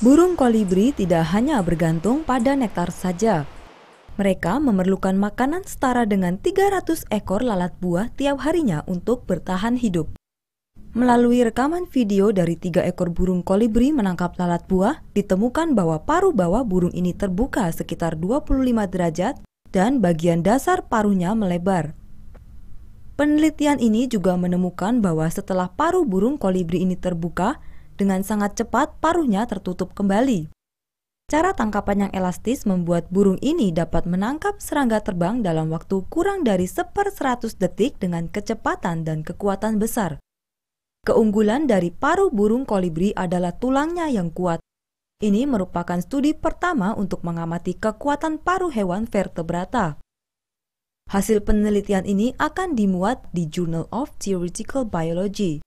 Burung kolibri tidak hanya bergantung pada nektar saja. Mereka memerlukan makanan setara dengan 300 ekor lalat buah tiap harinya untuk bertahan hidup. Melalui rekaman video dari tiga ekor burung kolibri menangkap lalat buah, ditemukan bahwa paru bawah burung ini terbuka sekitar 25 derajat dan bagian dasar parunya melebar. Penelitian ini juga menemukan bahwa setelah paru burung kolibri ini terbuka, dengan sangat cepat, paruhnya tertutup kembali. Cara tangkapan yang elastis membuat burung ini dapat menangkap serangga terbang dalam waktu kurang dari seper 100 detik dengan kecepatan dan kekuatan besar. Keunggulan dari paruh burung kolibri adalah tulangnya yang kuat. Ini merupakan studi pertama untuk mengamati kekuatan paruh hewan vertebrata. Hasil penelitian ini akan dimuat di Journal of Theoretical Biology.